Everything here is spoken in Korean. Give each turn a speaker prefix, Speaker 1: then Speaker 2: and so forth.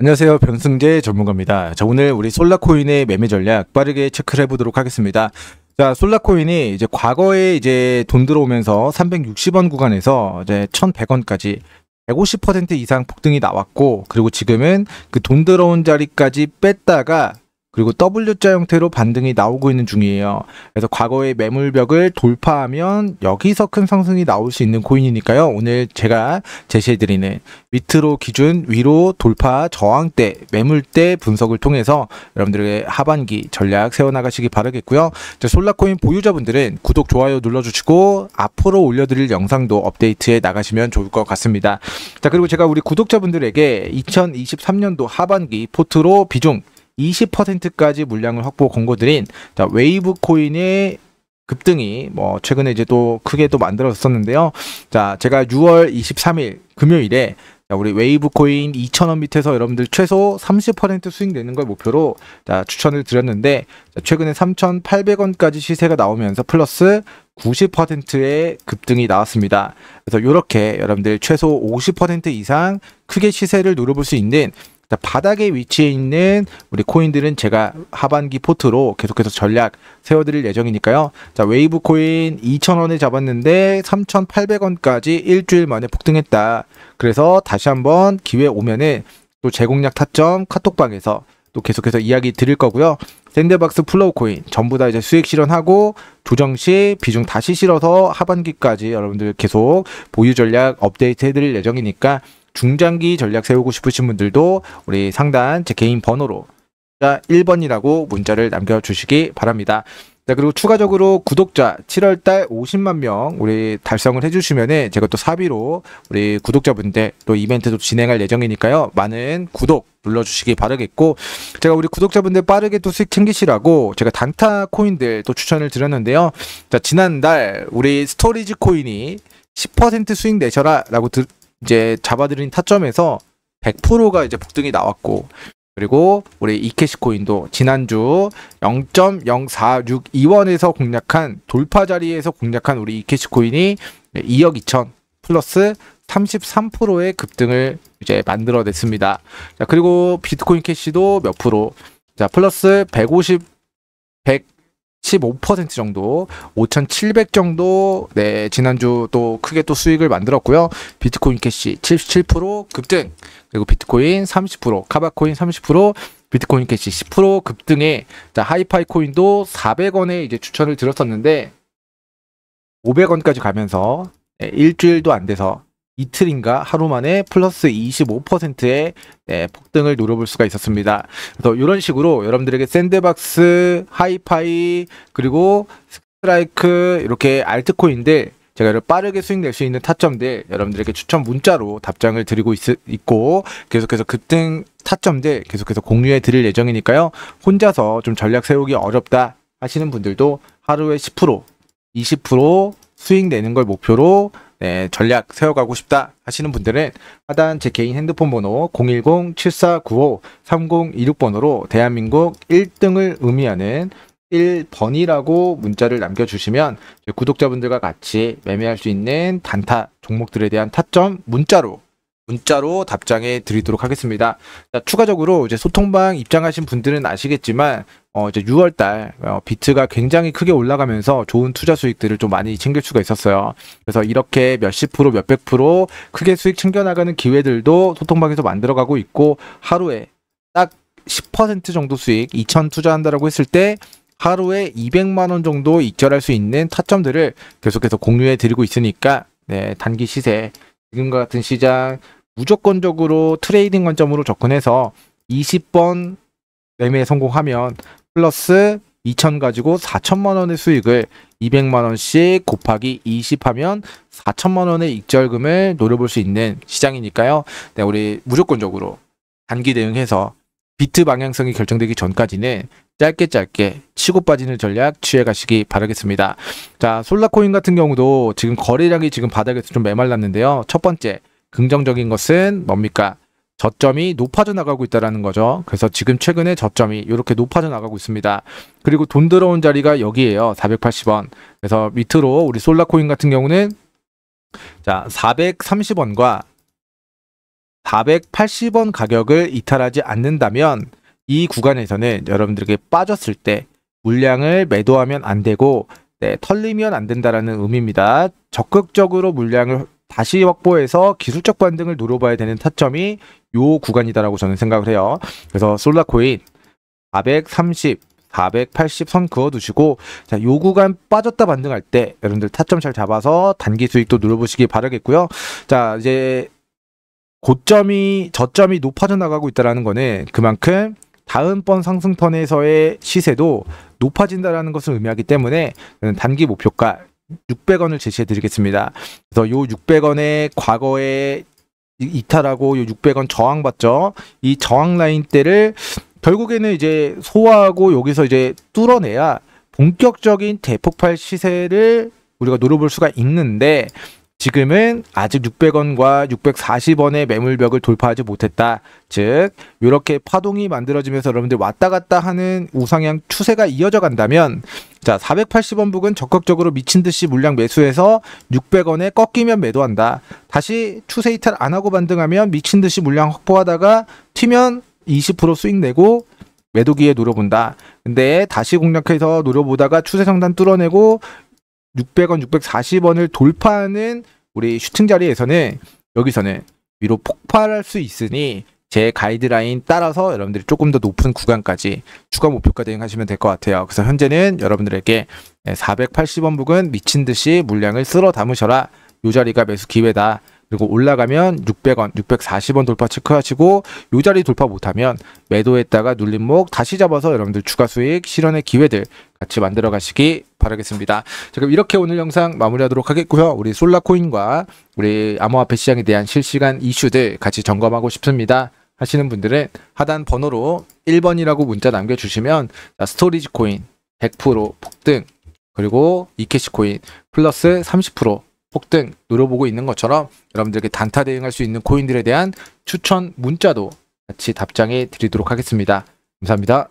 Speaker 1: 안녕하세요 변승재 전문가입니다 자 오늘 우리 솔라코인의 매매 전략 빠르게 체크를 해보도록 하겠습니다 자 솔라코인이 이제 과거에 이제 돈 들어오면서 360원 구간에서 이제 1100원까지 150% 이상 폭등이 나왔고 그리고 지금은 그 돈 들어온 자리까지 뺐다가 그리고 W자 형태로 반등이 나오고 있는 중이에요. 그래서 과거의 매물벽을 돌파하면 여기서 큰 상승이 나올 수 있는 코인이니까요. 오늘 제가 제시해드리는 밑으로 기준 위로 돌파 저항대 매물대 분석을 통해서 여러분들의 하반기 전략 세워나가시기 바라겠고요. 솔라코인 보유자분들은 구독, 좋아요 눌러주시고 앞으로 올려드릴 영상도 업데이트해 나가시면 좋을 것 같습니다. 자 그리고 제가 우리 구독자분들에게 2023년도 하반기 포트로 비중 20%까지 물량을 확보 권고드린 자, 웨이브 코인의 급등이 뭐 최근에 이제 또 크게 또 만들어졌었는데요. 자, 제가 6월 23일 금요일에 자, 우리 웨이브 코인 2,000원 밑에서 여러분들 최소 30% 수익 내는 걸 목표로 자, 추천을 드렸는데 자, 최근에 3,800원까지 시세가 나오면서 플러스 90%의 급등이 나왔습니다. 그래서 이렇게 여러분들 최소 50% 이상 크게 시세를 노려볼 수 있는 자, 바닥에 위치해 있는 우리 코인들은 제가 하반기 포트로 계속해서 전략 세워드릴 예정이니까요. 자, 웨이브 코인 2,000원에 잡았는데 3,800원까지 일주일 만에 폭등했다. 그래서 다시 한번 기회 오면은 또제공약 타점 카톡방에서 또 계속해서 이야기 드릴 거고요. 샌드박스 플로우 코인 전부 다 이제 수익 실현하고 조정 시 비중 다시 실어서 하반기까지 여러분들 계속 보유 전략 업데이트 해드릴 예정이니까 중장기 전략 세우고 싶으신 분들도 우리 상단 제 개인 번호로 1번이라고 문자를 남겨주시기 바랍니다. 자, 그리고 추가적으로 구독자 7월달 50만 명 우리 달성을 해주시면 제가 또 사비로 우리 구독자분들 또 이벤트도 진행할 예정이니까요. 많은 구독 눌러주시기 바라겠고 제가 우리 구독자분들 빠르게 또 수익 챙기시라고 제가 단타 코인들 또 추천을 드렸는데요. 자, 지난달 우리 스토리지 코인이 10% 수익 내셔라 라고 드, 이제 잡아들인 타점에서 100%가 이제 폭등이 나왔고 그리고 우리 이케시 코인도 지난주 0.0462원에서 공략한 돌파 자리에서 공략한 우리 이케시 코인이 2억 2천 플러스 33%의 급등을 이제 만들어냈습니다. 자, 그리고 비트코인 캐시도 몇 프로? 자, 플러스 150, 100, 15% 정도, 5,700 정도, 네, 지난주 또 크게 또 수익을 만들었고요. 비트코인 캐시 77% 급등, 그리고 비트코인 30%, 카바코인 30%, 비트코인 캐시 10% 급등에, 자, 하이파이 코인도 400원에 이제 추천을 드렸었는데, 500원까지 가면서, 네, 일주일도 안 돼서 이틀인가 하루 만에 플러스 25%의 네, 예, 폭등을 노려볼 수가 있었습니다. 그래서 이런 식으로 여러분들에게 샌드박스, 하이파이, 그리고 스트라이크 이렇게 알트코인들 제가 빠르게 수익 낼 수 있는 타점들 여러분들에게 추천 문자로 답장을 드리고 있, 고 계속해서 급등 타점들 계속해서 공유해 드릴 예정이니까요. 혼자서 좀 전략 세우기 어렵다 하시는 분들도 하루에 10% 20% 수익 내는 걸 목표로 네, 전략 세워가고 싶다 하시는 분들은 하단 제 개인 핸드폰 번호 0 1 0 7 4 9 5 3 0 2 6번호로 대한민국 1등을 의미하는 1번이라고 문자를 남겨주시면 구독자분들과 같이 매매할 수 있는 단타 종목들에 대한 타점 문자로 문자로 답장해 드리도록 하겠습니다. 자, 추가적으로 이제 소통방 입장하신 분들은 아시겠지만 어 이제 6월달 어 비트가 굉장히 크게 올라가면서 좋은 투자 수익들을 좀 많이 챙길 수가 있었어요. 그래서 이렇게 몇십 프로, 몇백 프로 크게 수익 챙겨나가는 기회들도 소통방에서 만들어가고 있고 하루에 딱 10% 정도 수익 2천 투자한다라고 했을 때 하루에 200만 원 정도 익절할 수 있는 타점들을 계속해서 공유해 드리고 있으니까 네, 단기 시세 지금과 같은 시장 무조건적으로 트레이딩 관점으로 접근해서 20번 매매 성공하면 플러스 2천 가지고 4천만 원의 수익을 200만 원씩 곱하기 20하면 4천만 원의 익절금을 노려볼 수 있는 시장이니까요. 네, 우리 무조건적으로 단기 대응해서 비트 방향성이 결정되기 전까지는 짧게 짧게 치고 빠지는 전략 취해 가시기 바라겠습니다. 자, 솔라코인 같은 경우도 지금 거래량이 지금 바닥에서 좀 메말랐는데요. 첫 번째 긍정적인 것은 뭡니까? 저점이 높아져 나가고 있다라는 거죠. 그래서 지금 최근에 저점이 이렇게 높아져 나가고 있습니다. 그리고 돈 들어온 자리가 여기에요. 480원. 그래서 밑으로 우리 솔라코인 같은 경우는 자 430원과 480원 가격을 이탈하지 않는다면 이 구간에서는 여러분들에게 빠졌을 때 물량을 매도하면 안 되고 네, 털리면 안 된다라는 의미입니다. 적극적으로 물량을 다시 확보해서 기술적 반등을 노려봐야 되는 타점이 요 구간이다라고 저는 생각을 해요. 그래서 솔라코인 430, 480 선 그어두시고 자, 요 구간 빠졌다 반등할 때 여러분들 타점 잘 잡아서 단기 수익도 누려보시기 바라겠고요. 자 이제 고점이 저점이 높아져 나가고 있다라는 거는 그만큼 다음번 상승턴에서의 시세도 높아진다라는 것을 의미하기 때문에 단기 목표가 600원을 제시해 드리겠습니다. 그래서 요 600원에 과거에 이탈하고 요 600원 저항받죠. 이 저항 라인 때를 결국에는 이제 소화하고 여기서 이제 뚫어내야 본격적인 대폭발 시세를 우리가 노려볼 수가 있는데 지금은 아직 600원과 640원의 매물벽을 돌파하지 못했다. 즉 이렇게 파동이 만들어지면서 여러분들 왔다 갔다 하는 우상향 추세가 이어져 간다면 자, 480원 부근 적극적으로 미친 듯이 물량 매수해서 600원에 꺾이면 매도한다. 다시 추세 이탈 안 하고 반등하면 미친 듯이 물량 확보하다가 튀면 20% 수익 내고 매도기에 노려본다. 근데 다시 공략해서 노려보다가 추세 상단 뚫어내고 600원, 640원을 돌파하는 우리 슈팅 자리에서는 여기서는 위로 폭발할 수 있으니 제 가이드라인 따라서 여러분들이 조금 더 높은 구간까지 추가 목표가 대응하시면 될 것 같아요. 그래서 현재는 여러분들에게 480원 예, 부근 미친 듯이 물량을 쓸어 담으셔라. 이 자리가 매수 기회다. 그리고 올라가면 600원, 640원 돌파 체크하시고 이 자리 돌파 못하면 매도했다가 눌림목 다시 잡아서 여러분들 추가 수익 실현의 기회들 같이 만들어 가시기 바라겠습니다. 자, 그럼 이렇게 오늘 영상 마무리하도록 하겠고요. 우리 솔라코인과 우리 암호화폐 시장에 대한 실시간 이슈들 같이 점검하고 싶습니다. 하시는 분들은 하단 번호로 1번이라고 문자 남겨주시면 스토리지 코인 100% 폭등 그리고 이캐시 코인 플러스 30% 폭등 노려보고 있는 것처럼 여러분들에게 단타 대응할 수 있는 코인들에 대한 추천 문자도 같이 답장해 드리도록 하겠습니다. 감사합니다.